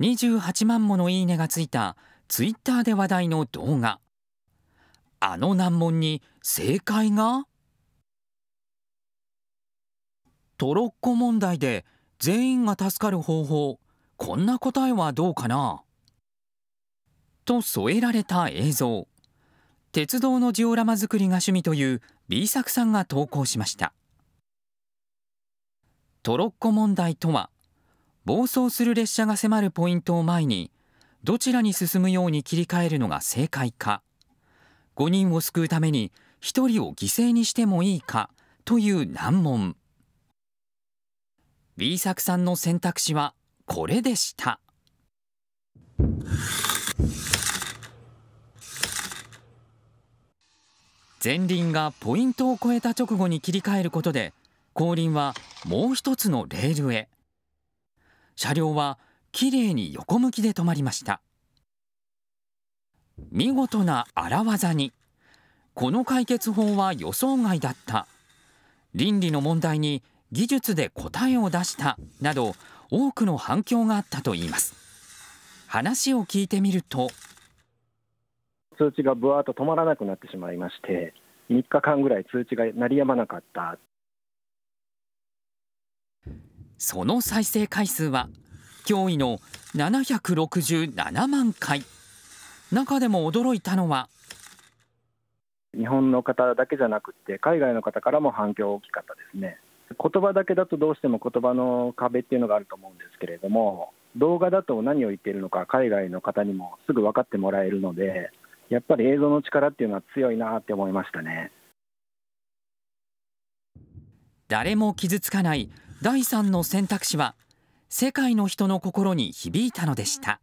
28万ものいいねがついたツイッターで話題の動画あの難問に正解がトロッコ問題で全員が助かる方法こんな答えはどうかなと添えられた映像鉄道のジオラマ作りが趣味という B 作さんが投稿しましたトロッコ問題とは暴走する列車が迫るポイントを前にどちらに進むように切り替えるのが正解か5人を救うために1人を犠牲にしてもいいかという難問 B 作さんの選択肢はこれでした前輪がポイントを超えた直後に切り替えることで後輪はもう一つのレールへ車両はきれいに横向きで止まりました。見事な荒業にこの解決法は予想外だった倫理の問題に技術で答えを出したなど多くの反響があったといいます話を聞いてみると通知がぶわっと止まらなくなってしまいまして3日間ぐらい通知が鳴りやまなかったその再生回数は驚異の767万回。中でも驚いたのは日本の方だけじゃなくて海外の方からも反響大きかったですね言葉だけだとどうしても言葉の壁っていうのがあると思うんですけれども動画だと何を言っているのか海外の方にもすぐ分かってもらえるのでやっぱり映像の力っていうのは強いなって思いましたね誰も傷つかない第3の選択肢は世界の人の心に響いたのでした。